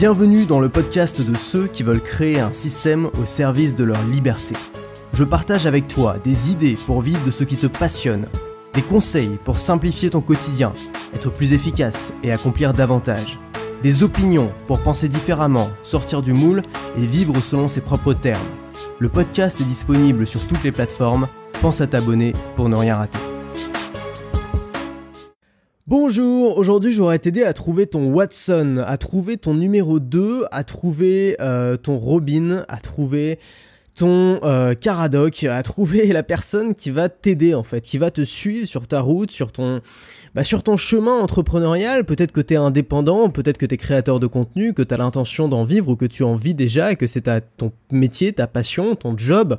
Bienvenue dans le podcast de ceux qui veulent créer un système au service de leur liberté. Je partage avec toi des idées pour vivre de ce qui te passionne, des conseils pour simplifier ton quotidien, être plus efficace et accomplir davantage, des opinions pour penser différemment, sortir du moule et vivre selon ses propres termes. Le podcast est disponible sur toutes les plateformes, pense à t'abonner pour ne rien rater. Bonjour, aujourd'hui j'aurais t'aider à trouver ton Watson, à trouver ton numéro 2, à trouver euh, ton Robin, à trouver ton euh, Caradoc, à trouver la personne qui va t'aider en fait, qui va te suivre sur ta route, sur ton, bah, sur ton chemin entrepreneurial. Peut-être que tu es indépendant, peut-être que tu es créateur de contenu, que tu as l'intention d'en vivre ou que tu en vis déjà et que c'est ton métier, ta passion, ton job.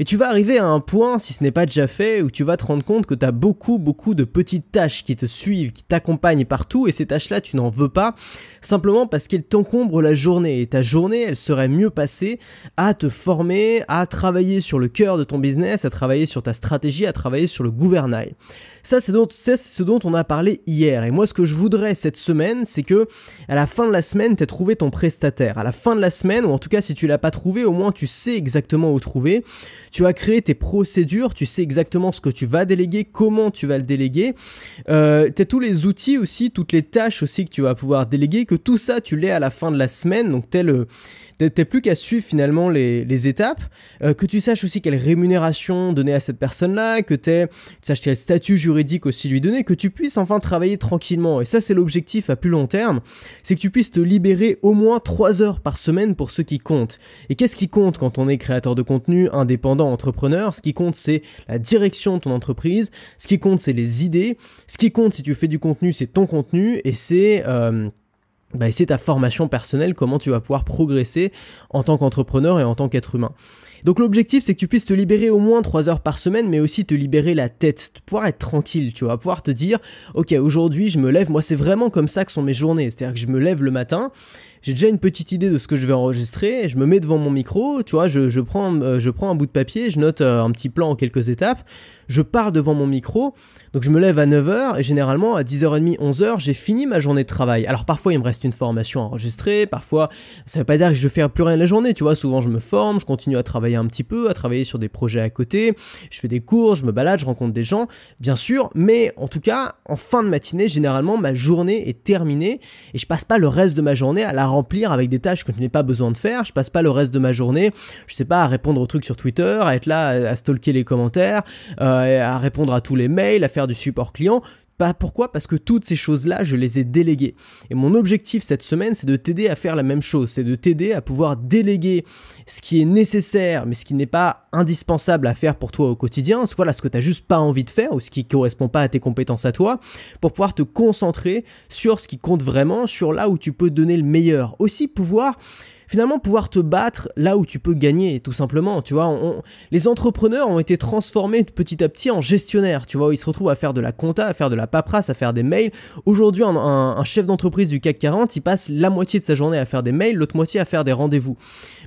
Et tu vas arriver à un point, si ce n'est pas déjà fait, où tu vas te rendre compte que tu as beaucoup, beaucoup de petites tâches qui te suivent, qui t'accompagnent partout, et ces tâches-là, tu n'en veux pas, simplement parce qu'elles t'encombrent la journée. Et ta journée, elle serait mieux passée à te former, à travailler sur le cœur de ton business, à travailler sur ta stratégie, à travailler sur le gouvernail. Ça, c'est ce dont on a parlé hier. Et moi, ce que je voudrais cette semaine, c'est que à la fin de la semaine, tu trouvé ton prestataire. À la fin de la semaine, ou en tout cas, si tu l'as pas trouvé, au moins tu sais exactement où trouver. Tu as créé tes procédures, tu sais exactement ce que tu vas déléguer, comment tu vas le déléguer. Euh, tu as tous les outils aussi, toutes les tâches aussi que tu vas pouvoir déléguer, que tout ça, tu l'es à la fin de la semaine. Donc, tu plus qu'à suivre finalement les, étapes, euh, que tu saches aussi quelle rémunération donner à cette personne-là, que tu saches quel statut juridique aussi lui donner, que tu puisses enfin travailler tranquillement. Et ça, c'est l'objectif à plus long terme, c'est que tu puisses te libérer au moins 3 heures par semaine pour ce qui compte. Et qu'est-ce qui compte quand on est créateur de contenu, indépendant entrepreneur, ce qui compte c'est la direction de ton entreprise, ce qui compte c'est les idées, ce qui compte si tu fais du contenu c'est ton contenu et c'est... Euh, bah, c'est ta formation personnelle, comment tu vas pouvoir progresser en tant qu'entrepreneur et en tant qu'être humain. Donc l'objectif c'est que tu puisses te libérer au moins 3 heures par semaine mais aussi te libérer la tête, pouvoir être tranquille, tu vas pouvoir te dire OK, aujourd'hui, je me lève, moi c'est vraiment comme ça que sont mes journées, c'est-à-dire que je me lève le matin j'ai déjà une petite idée de ce que je vais enregistrer, je me mets devant mon micro, tu vois, je, prends, euh, je prends un bout de papier, je note euh, un petit plan en quelques étapes, je pars devant mon micro, donc je me lève à 9h et généralement à 10h30, 11h, j'ai fini ma journée de travail. Alors parfois il me reste une formation à enregistrer, parfois ça ne veut pas dire que je fais fais plus rien la journée, tu vois, souvent je me forme, je continue à travailler un petit peu, à travailler sur des projets à côté, je fais des cours, je me balade, je rencontre des gens, bien sûr, mais en tout cas, en fin de matinée, généralement ma journée est terminée et je passe pas le reste de ma journée à la remplir avec des tâches que je n'ai pas besoin de faire. Je passe pas le reste de ma journée, je sais pas, à répondre aux trucs sur Twitter, à être là, à, stalker les commentaires, euh, à répondre à tous les mails, à faire du support client pourquoi Parce que toutes ces choses-là, je les ai déléguées. Et mon objectif cette semaine, c'est de t'aider à faire la même chose, c'est de t'aider à pouvoir déléguer ce qui est nécessaire, mais ce qui n'est pas indispensable à faire pour toi au quotidien, voilà ce que tu n'as juste pas envie de faire ou ce qui correspond pas à tes compétences à toi, pour pouvoir te concentrer sur ce qui compte vraiment, sur là où tu peux donner le meilleur. Aussi pouvoir finalement pouvoir te battre là où tu peux gagner, tout simplement. Tu vois, les entrepreneurs ont été transformés petit à petit en gestionnaires. Tu vois, ils se retrouvent à faire de la compta, à faire de la paperasse, à faire des mails. Aujourd'hui, un, chef d'entreprise du CAC 40, il passe la moitié de sa journée à faire des mails, l'autre moitié à faire des rendez-vous.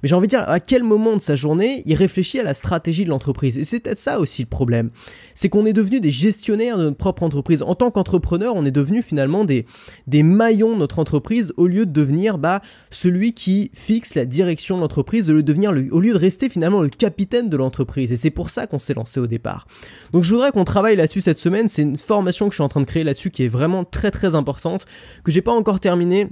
Mais j'ai envie de dire, à quel moment de sa journée il réfléchit à la stratégie de l'entreprise Et c'est peut-être ça aussi le problème. C'est qu'on est devenu des gestionnaires de notre propre entreprise. En tant qu'entrepreneur, on est devenu finalement des, maillons de notre entreprise au lieu de devenir bah, celui qui fixe la direction de l'entreprise, de le devenir au lieu de rester finalement le capitaine de l'entreprise. Et c'est pour ça qu'on s'est lancé au départ. Donc je voudrais qu'on travaille là-dessus cette semaine. C'est une formation que je suis en train de créer là-dessus qui est vraiment très très importante, que j'ai pas encore terminée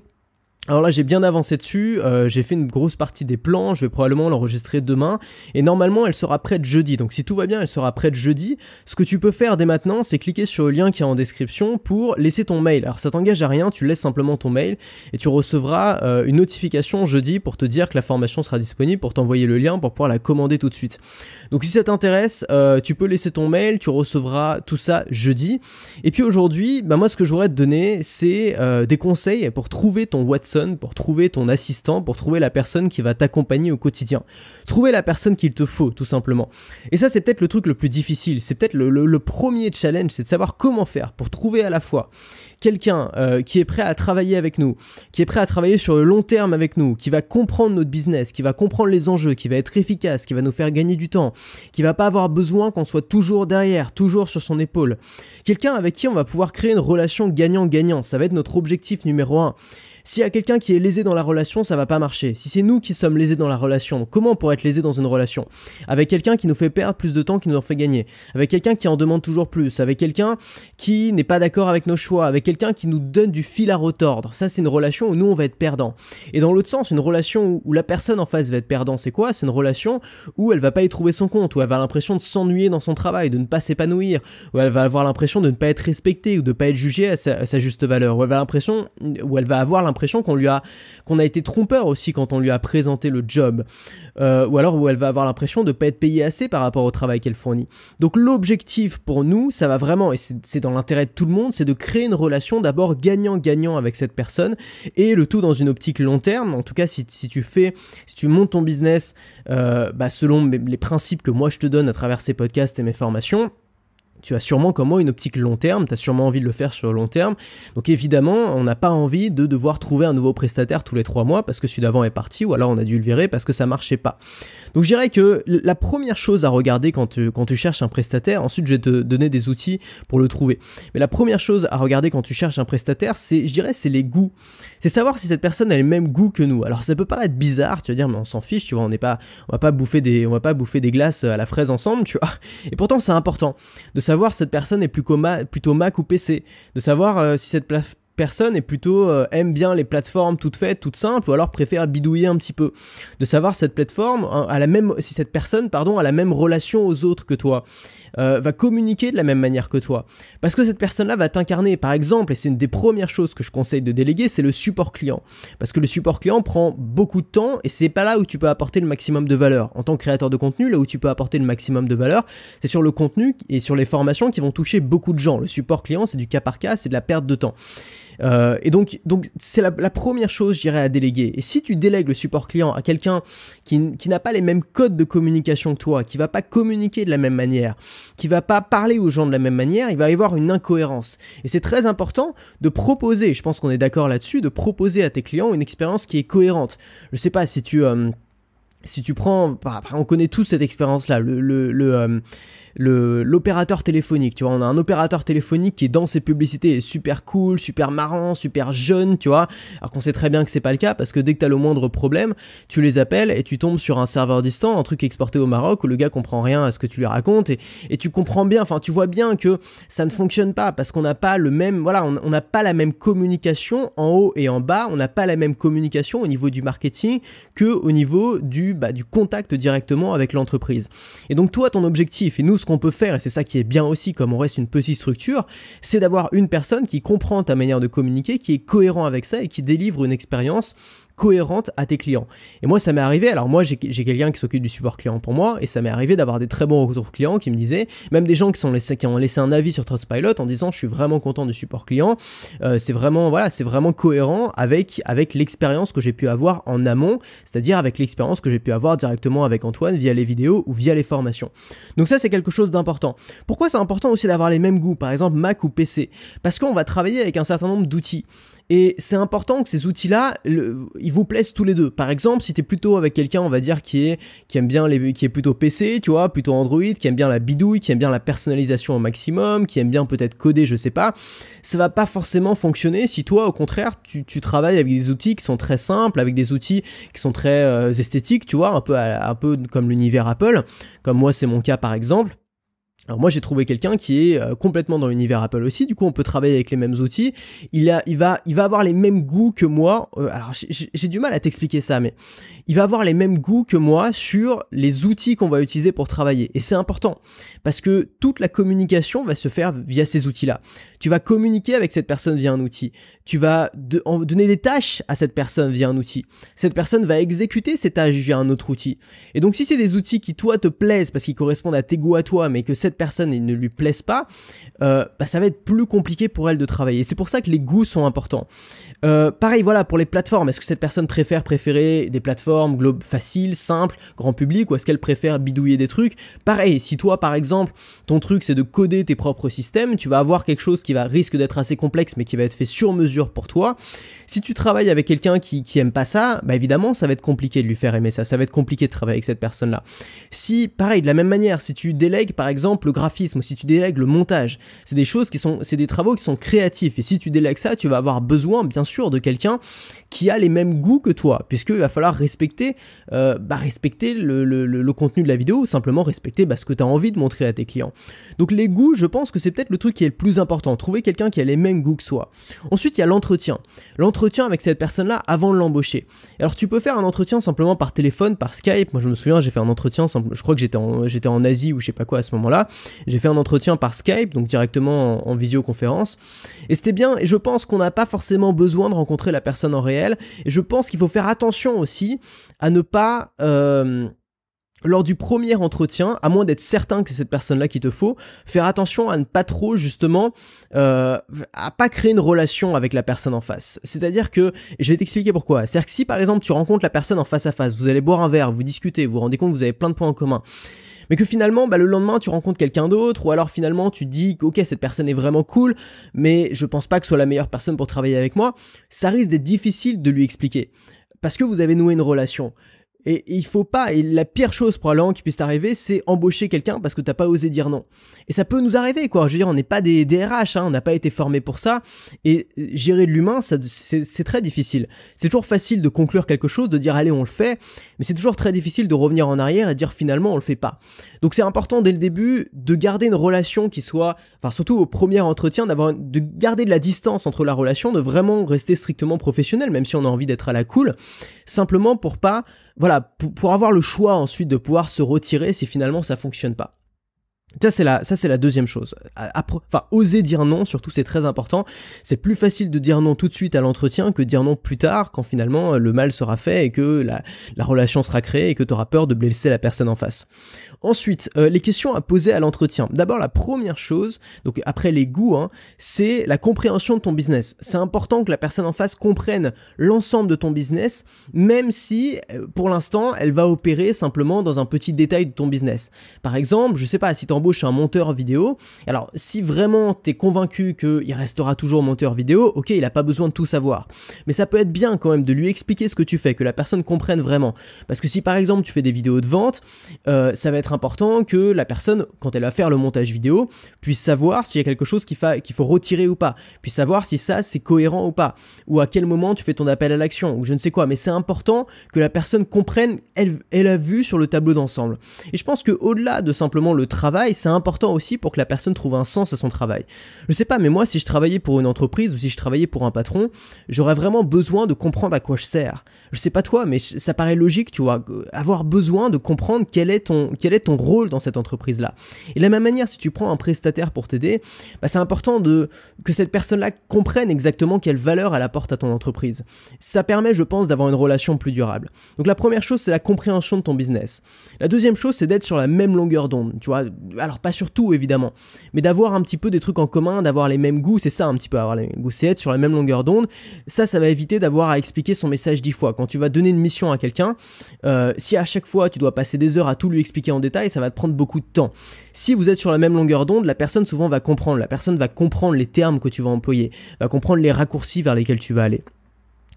alors là j'ai bien avancé dessus, euh, j'ai fait une grosse partie des plans, je vais probablement l'enregistrer demain, et normalement elle sera prête jeudi, donc si tout va bien elle sera prête jeudi. Ce que tu peux faire dès maintenant c'est cliquer sur le lien qui est en description pour laisser ton mail. Alors ça t'engage à rien, tu laisses simplement ton mail et tu recevras euh, une notification jeudi pour te dire que la formation sera disponible, pour t'envoyer le lien, pour pouvoir la commander tout de suite. Donc si ça t'intéresse, euh, tu peux laisser ton mail, tu recevras tout ça jeudi. Et puis aujourd'hui, bah, moi ce que je voudrais te donner c'est des conseils pour trouver ton WhatsApp pour trouver ton assistant, pour trouver la personne qui va t'accompagner au quotidien. Trouver la personne qu'il te faut, tout simplement. Et ça, c'est peut-être le truc le plus difficile. C'est peut-être le, premier challenge, c'est de savoir comment faire pour trouver à la fois quelqu'un euh, qui est prêt à travailler avec nous, qui est prêt à travailler sur le long terme avec nous, qui va comprendre notre business, qui va comprendre les enjeux, qui va être efficace, qui va nous faire gagner du temps, qui va pas avoir besoin qu'on soit toujours derrière, toujours sur son épaule. Quelqu'un avec qui on va pouvoir créer une relation gagnant-gagnant. Ça va être notre objectif numéro un. S'il y a quelqu'un qui est lésé dans la relation, ça va pas marcher. Si c'est nous qui sommes lésés dans la relation, comment on pourrait être lésé dans une relation Avec quelqu'un qui nous fait perdre plus de temps qu'il nous en fait gagner. Avec quelqu'un qui en demande toujours plus. Avec quelqu'un qui n'est pas d'accord avec nos choix. Avec quelqu'un qui nous donne du fil à retordre. Ça, c'est une relation où nous, on va être perdant. Et dans l'autre sens, une relation où, la personne en face va être perdant, c'est quoi C'est une relation où elle va pas y trouver son compte, où elle va l'impression de s'ennuyer dans son travail, de ne pas s'épanouir, où elle va avoir l'impression de ne pas être respectée ou de ne pas être jugée à sa, juste valeur, où elle va l'impression, où elle va avoir l'impression impression qu'on lui a qu'on a été trompeur aussi quand on lui a présenté le job, euh, ou alors où elle va avoir l'impression de ne pas être payée assez par rapport au travail qu'elle fournit. Donc l'objectif pour nous, ça va vraiment, et c'est dans l'intérêt de tout le monde, c'est de créer une relation d'abord gagnant-gagnant avec cette personne, et le tout dans une optique long terme. En tout cas, si, tu fais, si tu montes ton business euh, bah, selon les principes que moi je te donne à travers ces podcasts et mes formations, tu as sûrement comme moi une optique long terme, tu as sûrement envie de le faire sur le long terme. Donc évidemment, on n'a pas envie de devoir trouver un nouveau prestataire tous les trois mois parce que celui d'avant est parti ou alors on a dû le virer parce que ça marchait pas. Donc je dirais que la première chose à regarder quand tu, quand tu cherches un prestataire, ensuite je vais te donner des outils pour le trouver. Mais la première chose à regarder quand tu cherches un prestataire, c'est je dirais c'est les goûts. C'est savoir si cette personne a les mêmes goûts que nous. Alors ça peut pas être bizarre, tu vas dire mais on s'en fiche, tu vois, on n'est pas on va pas bouffer des on va pas bouffer des glaces à la fraise ensemble, tu vois. Et pourtant c'est important de savoir savoir si cette personne est plutôt Mac ou PC, de savoir euh, si cette personne est plutôt euh, aime bien les plateformes toutes faites, toutes simples, ou alors préfère bidouiller un petit peu, de savoir cette plateforme à euh, la même, si cette personne pardon a la même relation aux autres que toi. Euh, va communiquer de la même manière que toi. Parce que cette personne-là va t'incarner. Par exemple, et c'est une des premières choses que je conseille de déléguer, c'est le support client. Parce que le support client prend beaucoup de temps et c'est pas là où tu peux apporter le maximum de valeur. En tant que créateur de contenu, là où tu peux apporter le maximum de valeur, c'est sur le contenu et sur les formations qui vont toucher beaucoup de gens. Le support client, c'est du cas par cas, c'est de la perte de temps. Euh, et donc, donc c'est la, première chose, je dirais, à déléguer. Et si tu délègues le support client à quelqu'un qui, qui n'a pas les mêmes codes de communication que toi, qui va pas communiquer de la même manière, qui va pas parler aux gens de la même manière, il va y avoir une incohérence. Et c'est très important de proposer, je pense qu'on est d'accord là-dessus, de proposer à tes clients une expérience qui est cohérente. Je sais pas si tu... Euh, si tu prends, bah, on connaît tous cette expérience-là, le, le, euh, l'opérateur téléphonique, tu vois, on a un opérateur téléphonique qui est dans ses publicités super cool, super marrant, super jeune, tu vois, alors qu'on sait très bien que c'est pas le cas parce que dès que t'as le moindre problème, tu les appelles et tu tombes sur un serveur distant, un truc exporté au Maroc où le gars comprend rien à ce que tu lui racontes et, et tu comprends bien, enfin tu vois bien que ça ne fonctionne pas parce qu'on n'a pas le même, voilà, on n'a pas la même communication en haut et en bas, on n'a pas la même communication au niveau du marketing que au niveau du, bah, du contact directement avec l'entreprise. Et donc toi, ton objectif, et nous ce qu'on peut faire, et c'est ça qui est bien aussi, comme on reste une petite structure, c'est d'avoir une personne qui comprend ta manière de communiquer, qui est cohérent avec ça et qui délivre une expérience cohérente à tes clients. Et moi, ça m'est arrivé, alors moi, j'ai quelqu'un qui s'occupe du support client pour moi, et ça m'est arrivé d'avoir des très bons retours clients qui me disaient, même des gens qui, sont qui ont laissé un avis sur Trustpilot en disant, je suis vraiment content du support client, euh, c'est vraiment, voilà, vraiment cohérent avec, avec l'expérience que j'ai pu avoir en amont, c'est-à-dire avec l'expérience que j'ai pu avoir directement avec Antoine via les vidéos ou via les formations. Donc ça, c'est quelque chose d'important. Pourquoi c'est important aussi d'avoir les mêmes goûts, par exemple Mac ou PC Parce qu'on va travailler avec un certain nombre d'outils. Et c'est important que ces outils-là, ils vous plaisent tous les deux. Par exemple, si es plutôt avec quelqu'un, on va dire, qui est, qui aime bien les, qui est plutôt PC, tu vois, plutôt Android, qui aime bien la bidouille, qui aime bien la personnalisation au maximum, qui aime bien peut-être coder, je sais pas, ça va pas forcément fonctionner si toi, au contraire, tu, travailles avec des outils qui sont très simples, avec des outils qui sont très euh, esthétiques, tu vois, un peu, un peu comme l'univers Apple, comme moi, c'est mon cas par exemple moi j'ai trouvé quelqu'un qui est euh, complètement dans l'univers Apple aussi, du coup on peut travailler avec les mêmes outils, il, il, va, il va avoir les mêmes goûts que moi, euh, alors j'ai du mal à t'expliquer ça, mais il va avoir les mêmes goûts que moi sur les outils qu'on va utiliser pour travailler. Et c'est important, parce que toute la communication va se faire via ces outils-là. Tu vas communiquer avec cette personne via un outil, tu vas donner des tâches à cette personne via un outil, cette personne va exécuter ces tâches via un autre outil. Et donc si c'est des outils qui toi te plaisent, parce qu'ils correspondent à tes goûts à toi, mais que cette personne et ne lui plaise pas, euh, bah, ça va être plus compliqué pour elle de travailler. C'est pour ça que les goûts sont importants. Euh, pareil, voilà, pour les plateformes, est-ce que cette personne préfère préférer des plateformes globe faciles, simples, grand public, ou est-ce qu'elle préfère bidouiller des trucs Pareil, si toi, par exemple, ton truc, c'est de coder tes propres systèmes, tu vas avoir quelque chose qui va risque d'être assez complexe, mais qui va être fait sur mesure pour toi. Si tu travailles avec quelqu'un qui, qui aime pas ça, bah évidemment, ça va être compliqué de lui faire aimer ça, ça va être compliqué de travailler avec cette personne-là. Si, pareil, de la même manière, si tu délègues, par exemple, le graphisme, si tu délègues le montage, c'est des choses qui sont, c'est des travaux qui sont créatifs. Et si tu délègues ça, tu vas avoir besoin, bien sûr, de quelqu'un qui a les mêmes goûts que toi, puisqu'il va falloir respecter, euh, bah, respecter le, contenu de la vidéo, ou simplement respecter bah, ce que tu as envie de montrer à tes clients. Donc les goûts, je pense que c'est peut-être le truc qui est le plus important. Trouver quelqu'un qui a les mêmes goûts que soi. Ensuite, il y a l'entretien. L'entretien avec cette personne-là avant de l'embaucher. Alors tu peux faire un entretien simplement par téléphone, par Skype. Moi, je me souviens, j'ai fait un entretien, simple, je crois que j'étais j'étais en Asie ou je sais pas quoi à ce moment-là. J'ai fait un entretien par Skype, donc directement en, visioconférence. Et c'était bien, et je pense qu'on n'a pas forcément besoin de rencontrer la personne en réel. Et je pense qu'il faut faire attention aussi à ne pas... Euh, lors du premier entretien, à moins d'être certain que c'est cette personne-là qu'il te faut, faire attention à ne pas trop justement, euh, à pas créer une relation avec la personne en face. C'est-à-dire que, je vais t'expliquer pourquoi. C'est-à-dire que si par exemple tu rencontres la personne en face à face, vous allez boire un verre, vous discutez, vous vous rendez compte que vous avez plein de points en commun, mais que finalement, bah, le lendemain, tu rencontres quelqu'un d'autre, ou alors finalement, tu dis, ok, cette personne est vraiment cool, mais je pense pas que ce soit la meilleure personne pour travailler avec moi, ça risque d'être difficile de lui expliquer. Parce que vous avez noué une relation. Et il faut pas, et la pire chose probablement qui puisse t'arriver, c'est embaucher quelqu'un parce que t'as pas osé dire non. Et ça peut nous arriver, quoi. Je veux dire, on n'est pas des DRH, hein, on n'a pas été formé pour ça. Et gérer de l'humain, c'est très difficile. C'est toujours facile de conclure quelque chose, de dire allez, on le fait, mais c'est toujours très difficile de revenir en arrière et dire finalement, on le fait pas. Donc c'est important dès le début de garder une relation qui soit, enfin surtout au premier entretien, d'avoir, de garder de la distance entre la relation, de vraiment rester strictement professionnel, même si on a envie d'être à la cool, simplement pour pas voilà, pour, avoir le choix ensuite de pouvoir se retirer si finalement ça fonctionne pas. Ça c'est la, ça c'est la deuxième chose. Enfin, oser dire non, surtout c'est très important. C'est plus facile de dire non tout de suite à l'entretien que dire non plus tard quand finalement euh, le mal sera fait et que la, la relation sera créée et que tu auras peur de blesser la personne en face. Ensuite, euh, les questions à poser à l'entretien. D'abord, la première chose, donc après les goûts, hein, c'est la compréhension de ton business. C'est important que la personne en face comprenne l'ensemble de ton business, même si euh, pour l'instant, elle va opérer simplement dans un petit détail de ton business. Par exemple, je sais pas, si tu embauches un monteur vidéo, alors si vraiment tu es convaincu qu'il restera toujours monteur vidéo, ok, il n'a pas besoin de tout savoir. Mais ça peut être bien quand même de lui expliquer ce que tu fais, que la personne comprenne vraiment. Parce que si par exemple tu fais des vidéos de vente, euh, ça va être important que la personne, quand elle va faire le montage vidéo, puisse savoir s'il y a quelque chose qu'il faut retirer ou pas, puisse savoir si ça c'est cohérent ou pas, ou à quel moment tu fais ton appel à l'action, ou je ne sais quoi. Mais c'est important que la personne comprenne, elle, elle a vu sur le tableau d'ensemble. Et je pense que au-delà de simplement le travail, c'est important aussi pour que la personne trouve un sens à son travail. Je sais pas, mais moi, si je travaillais pour une entreprise ou si je travaillais pour un patron, j'aurais vraiment besoin de comprendre à quoi je sers. Je sais pas toi, mais ça paraît logique, tu vois, avoir besoin de comprendre quel est ton, quel est ton rôle dans cette entreprise-là. Et de la même manière, si tu prends un prestataire pour t'aider, bah, c'est important de, que cette personne-là comprenne exactement quelle valeur elle apporte à ton entreprise. Ça permet, je pense, d'avoir une relation plus durable. Donc la première chose, c'est la compréhension de ton business. La deuxième chose, c'est d'être sur la même longueur d'onde, tu vois. Alors pas sur tout, évidemment, mais d'avoir un petit peu des trucs en commun, d'avoir les mêmes goûts, c'est ça un petit peu avoir les mêmes goûts, c'est être sur la même longueur d'onde. Ça, ça va éviter d'avoir à expliquer son message dix fois. Quand tu vas donner une mission à quelqu'un, euh, si à chaque fois tu dois passer des heures à tout lui expliquer en détail, et ça va te prendre beaucoup de temps. Si vous êtes sur la même longueur d'onde, la personne souvent va comprendre, la personne va comprendre les termes que tu vas employer, va comprendre les raccourcis vers lesquels tu vas aller.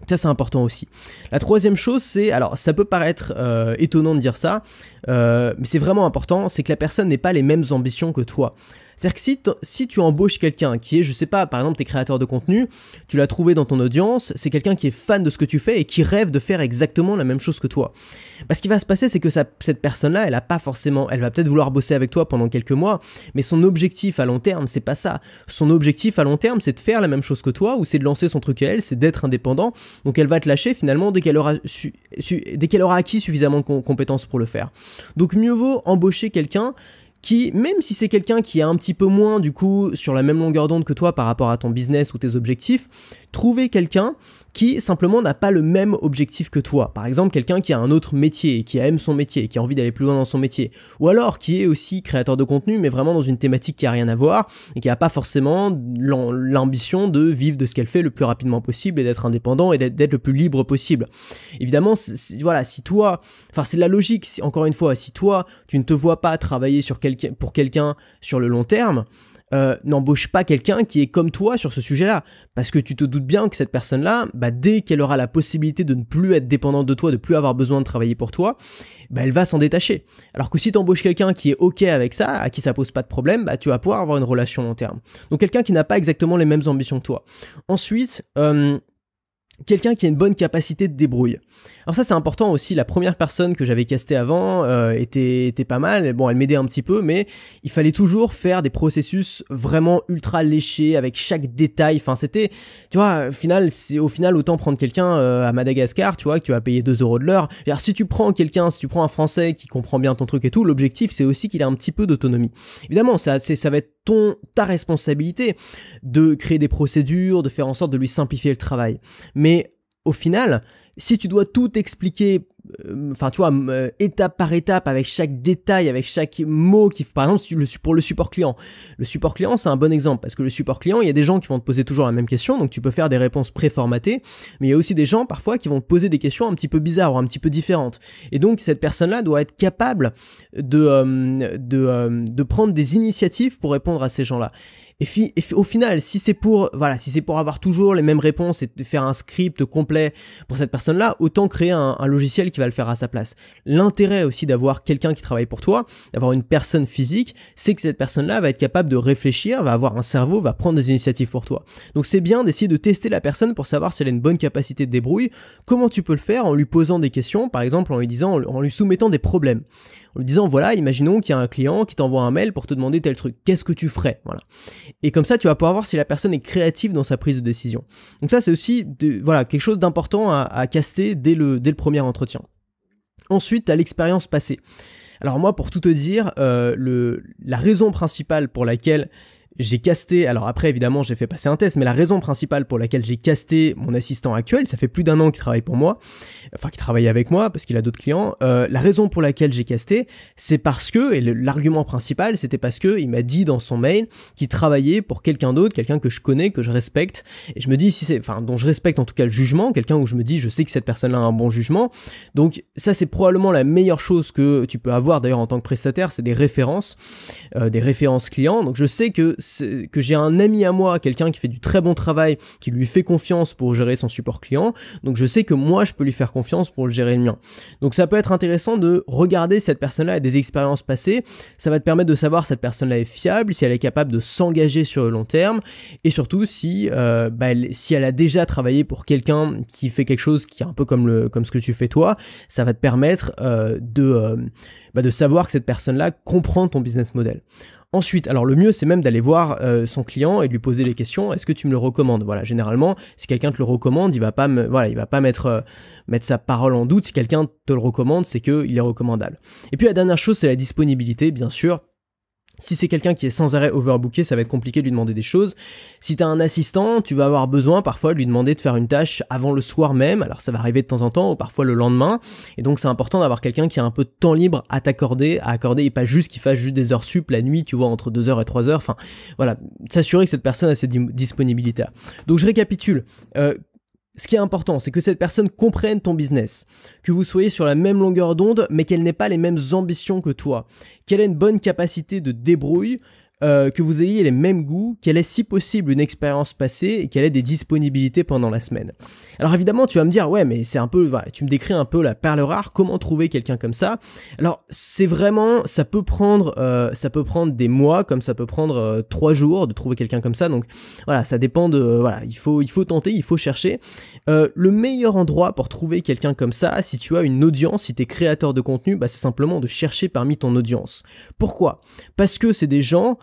Ça c'est important aussi. La troisième chose c'est, alors ça peut paraître euh, étonnant de dire ça, euh, mais c'est vraiment important, c'est que la personne n'ait pas les mêmes ambitions que toi. C'est-à-dire que si, tu embauches quelqu'un qui est, je sais pas, par exemple, t'es créateurs de contenu, tu l'as trouvé dans ton audience, c'est quelqu'un qui est fan de ce que tu fais et qui rêve de faire exactement la même chose que toi. Bah, ce qui va se passer, c'est que cette personne-là, elle a pas forcément, elle va peut-être vouloir bosser avec toi pendant quelques mois, mais son objectif à long terme, c'est pas ça. Son objectif à long terme, c'est de faire la même chose que toi ou c'est de lancer son truc à elle, c'est d'être indépendant. Donc elle va te lâcher finalement dès qu'elle aura, dès qu'elle aura acquis suffisamment de compétences pour le faire. Donc mieux vaut embaucher quelqu'un qui, même si c'est quelqu'un qui est un petit peu moins, du coup, sur la même longueur d'onde que toi par rapport à ton business ou tes objectifs, trouver quelqu'un qui simplement n'a pas le même objectif que toi. Par exemple, quelqu'un qui a un autre métier, qui aime son métier, qui a envie d'aller plus loin dans son métier. Ou alors qui est aussi créateur de contenu, mais vraiment dans une thématique qui a rien à voir et qui n'a pas forcément l'ambition de vivre de ce qu'elle fait le plus rapidement possible et d'être indépendant et d'être le plus libre possible. Évidemment, voilà, si toi, enfin c'est de la logique, encore une fois, si toi, tu ne te vois pas travailler pour quelqu'un sur le long terme, euh, n'embauche pas quelqu'un qui est comme toi sur ce sujet-là. Parce que tu te doutes bien que cette personne-là, bah, dès qu'elle aura la possibilité de ne plus être dépendante de toi, de plus avoir besoin de travailler pour toi, bah, elle va s'en détacher. Alors que si tu embauches quelqu'un qui est OK avec ça, à qui ça pose pas de problème, bah, tu vas pouvoir avoir une relation long terme. Donc quelqu'un qui n'a pas exactement les mêmes ambitions que toi. Ensuite, euh, quelqu'un qui a une bonne capacité de débrouille. Alors ça c'est important aussi, la première personne que j'avais castée avant euh, était, pas mal, bon elle m'aidait un petit peu, mais il fallait toujours faire des processus vraiment ultra léchés, avec chaque détail, enfin c'était, tu vois, au final, au final autant prendre quelqu'un euh, à Madagascar, tu vois, que tu vas payer 2 euros de l'heure, si tu prends quelqu'un, si tu prends un Français qui comprend bien ton truc et tout, l'objectif c'est aussi qu'il ait un petit peu d'autonomie. Évidemment, ça, ça va être ton, ta responsabilité de créer des procédures, de faire en sorte de lui simplifier le travail. Mais au final, si tu dois tout expliquer, euh, enfin, tu vois, euh, étape par étape, avec chaque détail, avec chaque mot, qui, par exemple, le, pour le support client. Le support client, c'est un bon exemple, parce que le support client, il y a des gens qui vont te poser toujours la même question, donc tu peux faire des réponses préformatées, mais il y a aussi des gens, parfois, qui vont te poser des questions un petit peu bizarres ou un petit peu différentes. Et donc, cette personne-là doit être capable de, euh, de, de prendre des initiatives pour répondre à ces gens-là. Et, au final, si c'est pour, voilà, si c'est pour avoir toujours les mêmes réponses et faire un script complet pour cette personne-là, autant créer un, un, logiciel qui va le faire à sa place. L'intérêt aussi d'avoir quelqu'un qui travaille pour toi, d'avoir une personne physique, c'est que cette personne-là va être capable de réfléchir, va avoir un cerveau, va prendre des initiatives pour toi. Donc c'est bien d'essayer de tester la personne pour savoir si elle a une bonne capacité de débrouille. Comment tu peux le faire en lui posant des questions, par exemple en lui disant, en lui soumettant des problèmes en lui disant voilà, imaginons qu'il y a un client qui t'envoie un mail pour te demander tel truc, qu'est-ce que tu ferais Voilà. Et comme ça, tu vas pouvoir voir si la personne est créative dans sa prise de décision. Donc ça, c'est aussi voilà quelque chose d'important à, caster dès le, dès le premier entretien. Ensuite, à l'expérience passée. Alors moi, pour tout te dire, euh, le, la raison principale pour laquelle j'ai casté, alors après évidemment j'ai fait passer un test, mais la raison principale pour laquelle j'ai casté mon assistant actuel, ça fait plus d'un an qu'il travaille pour moi, enfin qu'il travaille avec moi parce qu'il a d'autres clients, euh, la raison pour laquelle j'ai casté, c'est parce que, et l'argument principal, c'était parce que il m'a dit dans son mail qu'il travaillait pour quelqu'un d'autre, quelqu'un que je connais, que je respecte, et je me dis si c'est, enfin dont je respecte en tout cas le jugement, quelqu'un où je me dis je sais que cette personne-là a un bon jugement, donc ça c'est probablement la meilleure chose que tu peux avoir d'ailleurs en tant que prestataire, c'est des références, euh, des références clients, donc je sais que que j'ai un ami à moi, quelqu'un qui fait du très bon travail, qui lui fait confiance pour gérer son support client, donc je sais que moi je peux lui faire confiance pour le gérer le mien. Donc ça peut être intéressant de regarder cette personne-là a des expériences passées, ça va te permettre de savoir si cette personne-là est fiable, si elle est capable de s'engager sur le long terme, et surtout si, euh, bah, elle, si elle a déjà travaillé pour quelqu'un qui fait quelque chose qui est un peu comme, le, comme ce que tu fais toi, ça va te permettre euh, de, euh, bah, de savoir que cette personne-là comprend ton business model. Ensuite, alors le mieux, c'est même d'aller voir euh, son client et de lui poser les questions. Est-ce que tu me le recommandes Voilà, généralement, si quelqu'un te le recommande, il va pas, me, voilà, il va pas mettre, euh, mettre sa parole en doute. Si quelqu'un te le recommande, c'est qu'il est recommandable. Et puis la dernière chose, c'est la disponibilité, bien sûr. Si c'est quelqu'un qui est sans arrêt overbooké, ça va être compliqué de lui demander des choses. Si t'as un assistant, tu vas avoir besoin parfois de lui demander de faire une tâche avant le soir même. Alors ça va arriver de temps en temps ou parfois le lendemain. Et donc c'est important d'avoir quelqu'un qui a un peu de temps libre à t'accorder, à accorder et pas juste qu'il fasse juste des heures sup la nuit, tu vois, entre 2h et 3h. Enfin voilà, s'assurer que cette personne a cette disponibilité. Donc je récapitule. Euh, ce qui est important, c'est que cette personne comprenne ton business, que vous soyez sur la même longueur d'onde, mais qu'elle n'ait pas les mêmes ambitions que toi, qu'elle ait une bonne capacité de débrouille euh, que vous ayez les mêmes goûts, qu'elle est si possible une expérience passée et qu'elle ait des disponibilités pendant la semaine. Alors évidemment, tu vas me dire, ouais, mais c'est un peu, tu me décris un peu la perle rare, comment trouver quelqu'un comme ça. Alors c'est vraiment, ça peut prendre, euh, ça peut prendre des mois, comme ça peut prendre euh, trois jours de trouver quelqu'un comme ça. Donc voilà, ça dépend de, voilà, il faut, il faut tenter, il faut chercher. le meilleur endroit pour trouver quelqu'un comme ça, si tu as une audience, si tu es créateur de contenu, bah, c'est simplement de chercher parmi ton audience. Pourquoi Parce que c'est des gens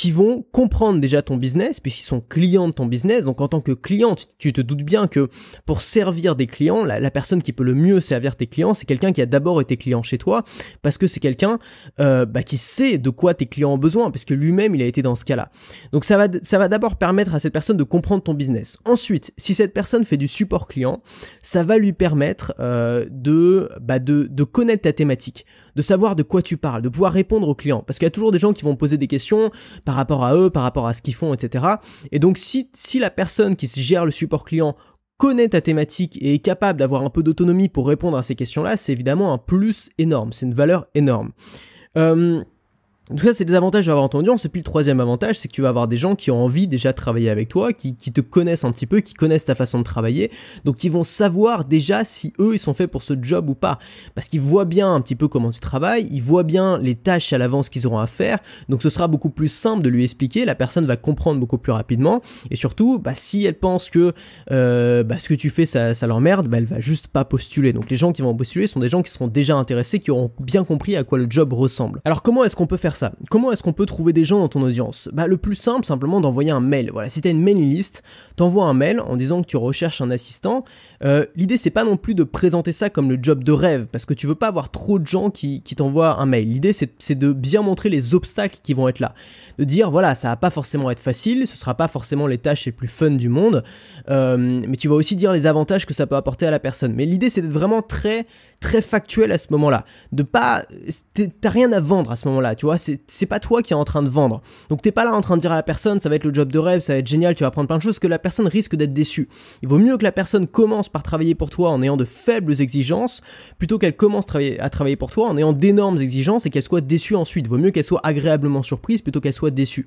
qui vont comprendre déjà ton business, puisqu'ils sont clients de ton business. Donc en tant que client, tu, te doutes bien que pour servir des clients, la, personne qui peut le mieux servir tes clients, c'est quelqu'un qui a d'abord été client chez toi, parce que c'est quelqu'un euh, bah, qui sait de quoi tes clients ont besoin, parce que lui-même, il a été dans ce cas-là. Donc ça va, ça va d'abord permettre à cette personne de comprendre ton business. Ensuite, si cette personne fait du support client, ça va lui permettre euh, bah, de, de, connaître ta thématique, de savoir de quoi tu parles, de pouvoir répondre aux clients. Parce qu'il y a toujours des gens qui vont poser des questions par rapport à eux, par rapport à ce qu'ils font, etc. Et donc si, si la personne qui gère le support client connaît ta thématique et est capable d'avoir un peu d'autonomie pour répondre à ces questions-là, c'est évidemment un plus énorme, c'est une valeur énorme. Euh, en tout c'est des avantages d'avoir entendu. audience. Et puis le troisième avantage, c'est que tu vas avoir des gens qui ont envie déjà de travailler avec toi, qui, te connaissent un petit peu, qui connaissent ta façon de travailler. Donc ils vont savoir déjà si eux, ils sont faits pour ce job ou pas. Parce qu'ils voient bien un petit peu comment tu travailles, ils voient bien les tâches à l'avance qu'ils auront à faire. Donc ce sera beaucoup plus simple de lui expliquer. La personne va comprendre beaucoup plus rapidement. Et surtout, bah, si elle pense que euh, bah, ce que tu fais, ça, leur l'emmerde, bah, elle va juste pas postuler. Donc les gens qui vont postuler sont des gens qui seront déjà intéressés, qui auront bien compris à quoi le job ressemble. Alors comment est-ce qu'on peut faire Comment est-ce qu'on peut trouver des gens dans ton audience Bah le plus simple simplement d'envoyer un mail. Voilà, si as une mailing list, t'envoies un mail en disant que tu recherches un assistant. Euh, l'idée c'est pas non plus de présenter ça comme le job de rêve parce que tu veux pas avoir trop de gens qui, t'envoient un mail. L'idée c'est de bien montrer les obstacles qui vont être là. De dire voilà, ça va pas forcément être facile, ce sera pas forcément les tâches les plus fun du monde, euh, mais tu vas aussi dire les avantages que ça peut apporter à la personne. Mais l'idée c'est d'être vraiment très très factuel à ce moment-là. De pas, t'as rien à vendre à ce moment-là, tu vois. C'est pas toi qui es en train de vendre. Donc t'es pas là en train de dire à la personne, ça va être le job de rêve, ça va être génial, tu vas apprendre plein de choses, que la personne risque d'être déçue. Il vaut mieux que la personne commence par travailler pour toi en ayant de faibles exigences, plutôt qu'elle commence à travailler pour toi en ayant d'énormes exigences et qu'elle soit déçue ensuite. Il vaut mieux qu'elle soit agréablement surprise plutôt qu'elle soit déçue.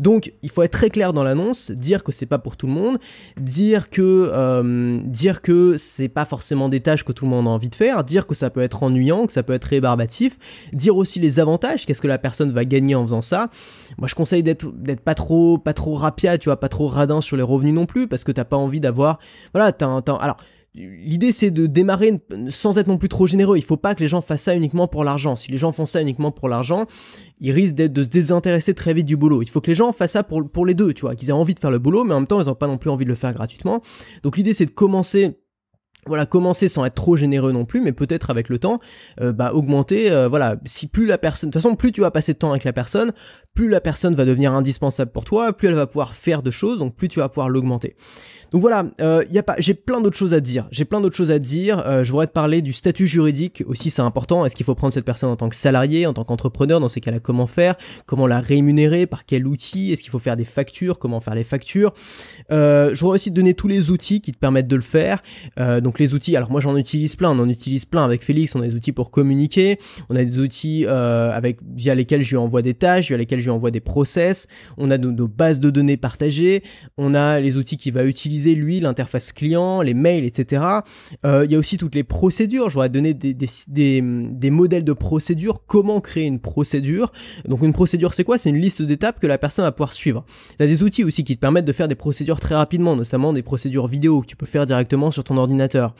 Donc il faut être très clair dans l'annonce, dire que c'est pas pour tout le monde, dire que euh, dire que c'est pas forcément des tâches que tout le monde a envie de faire, dire dire que ça peut être ennuyant, que ça peut être rébarbatif, dire aussi les avantages, qu'est-ce que la personne va gagner en faisant ça. Moi, je conseille d'être pas trop, pas trop rapia, tu vois, pas trop radin sur les revenus non plus, parce que t'as pas envie d'avoir, voilà, t'as un Alors, L'idée c'est de démarrer sans être non plus trop généreux. Il faut pas que les gens fassent ça uniquement pour l'argent. Si les gens font ça uniquement pour l'argent, ils risquent de se désintéresser très vite du boulot. Il faut que les gens fassent ça pour, pour les deux, tu vois, qu'ils aient envie de faire le boulot, mais en même temps ils n'ont pas non plus envie de le faire gratuitement. Donc l'idée c'est de commencer voilà, commencer sans être trop généreux non plus, mais peut-être avec le temps, euh, bah, augmenter, euh, voilà, si plus la personne, de toute façon, plus tu vas passer de temps avec la personne, plus la personne va devenir indispensable pour toi, plus elle va pouvoir faire de choses, donc plus tu vas pouvoir l'augmenter. Donc voilà, euh, j'ai plein d'autres choses à dire. J'ai plein d'autres choses à dire. Euh, je voudrais te parler du statut juridique aussi, c'est important. Est-ce qu'il faut prendre cette personne en tant que salarié, en tant qu'entrepreneur Dans ces cas-là, comment faire Comment la rémunérer Par quel outil Est-ce qu'il faut faire des factures Comment faire les factures euh, Je voudrais aussi te donner tous les outils qui te permettent de le faire. donc les outils, alors moi j'en utilise plein. On en utilise plein avec Félix. On a des outils pour communiquer. On a des outils avec via lesquels je lui envoie des tâches, via lesquels je lui envoie des process. On a nos, nos bases de données partagées. On a les outils qu'il va utiliser lui l'interface client, les mails, etc. Euh, il y a aussi toutes les procédures. Je voudrais donner des, modèles de procédures. Comment créer une procédure Donc une procédure, c'est quoi C'est une liste d'étapes que la personne va pouvoir suivre. Tu as des outils aussi qui te permettent de faire des procédures très rapidement, notamment des procédures vidéo que tu peux faire directement sur ton ordinateur.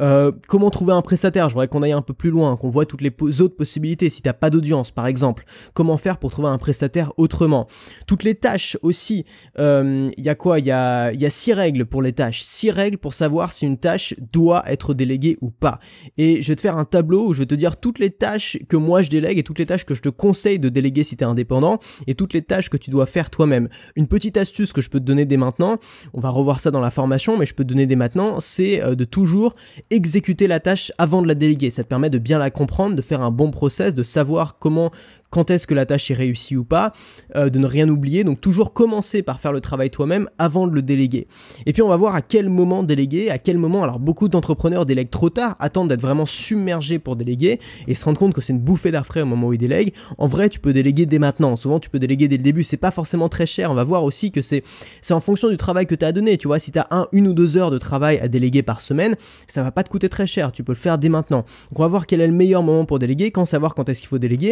Euh, comment trouver un prestataire Je voudrais qu'on aille un peu plus loin, qu'on voit toutes les autres possibilités. Si t'as pas d'audience, par exemple, comment faire pour trouver un prestataire autrement Toutes les tâches aussi. Euh, il y a quoi Il y y a six règles pour les tâches, 6 règles pour savoir si une tâche doit être déléguée ou pas. Et je vais te faire un tableau où je vais te dire toutes les tâches que moi je délègue et toutes les tâches que je te conseille de déléguer si tu es indépendant et toutes les tâches que tu dois faire toi-même. Une petite astuce que je peux te donner dès maintenant, on va revoir ça dans la formation, mais je peux te donner dès maintenant, c'est euh, de toujours exécuter la tâche avant de la déléguer. Ça te permet de bien la comprendre, de faire un bon process, de savoir comment quand est-ce que la tâche est réussie ou pas, euh, de ne rien oublier. Donc toujours commencer par faire le travail toi-même avant de le déléguer. Et puis on va voir à quel moment déléguer, à quel moment. Alors beaucoup d'entrepreneurs délèguent trop tard, attendent d'être vraiment submergés pour déléguer et se rendent compte que c'est une bouffée d'air frais au moment où ils délèguent. En vrai, tu peux déléguer dès maintenant. Souvent, tu peux déléguer dès le début. C'est pas forcément très cher. On va voir aussi que c'est en fonction du travail que tu as donné. Tu vois, si tu as un, une ou deux heures de travail à déléguer par semaine, ça va pas te coûter très cher. Tu peux le faire dès maintenant. on va voir quel est le meilleur moment pour déléguer, quand savoir quand est-ce qu'il faut déléguer.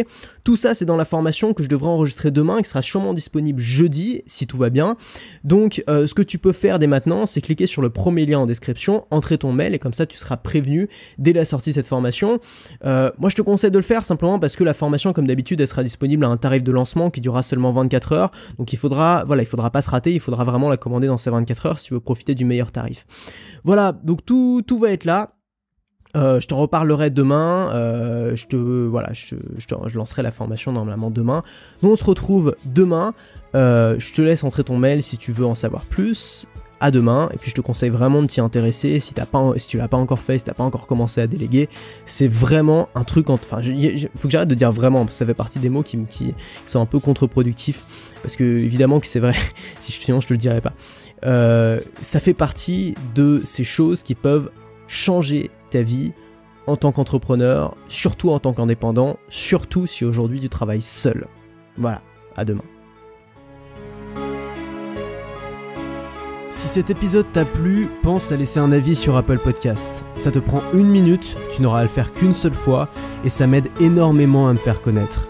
Tout ça, c'est dans la formation que je devrais enregistrer demain, qui sera sûrement disponible jeudi, si tout va bien. Donc, euh, ce que tu peux faire dès maintenant, c'est cliquer sur le premier lien en description, entrer ton mail, et comme ça, tu seras prévenu dès la sortie de cette formation. Euh, moi, je te conseille de le faire simplement parce que la formation, comme d'habitude, elle sera disponible à un tarif de lancement qui durera seulement 24 heures. Donc, il faudra, voilà, il faudra pas se rater, il faudra vraiment la commander dans ces 24 heures si tu veux profiter du meilleur tarif. Voilà, donc tout, tout va être là. Euh, je te reparlerai demain. Euh, je te voilà, je, je, lancerai la formation normalement demain. Nous on se retrouve demain. Euh, je te laisse entrer ton mail si tu veux en savoir plus. À demain. Et puis je te conseille vraiment de t'y intéresser si tu pas, si tu l'as pas encore fait, si tu t'as pas encore commencé à déléguer. C'est vraiment un truc. Enfin, faut que j'arrête de dire vraiment parce que ça fait partie des mots qui, qui sont un peu contre-productifs parce que évidemment que c'est vrai. si je sinon je te le dirais pas. ça fait partie de ces choses qui peuvent changer ta vie en tant qu'entrepreneur, surtout en tant qu'indépendant, surtout si aujourd'hui tu travailles seul. Voilà, à demain. Si cet épisode t'a plu, pense à laisser un avis sur Apple Podcast. Ça te prend une minute, tu n'auras à le faire qu'une seule fois, et ça m'aide énormément à me faire connaître.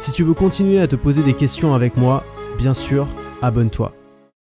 Si tu veux continuer à te poser des questions avec moi, bien sûr, abonne-toi.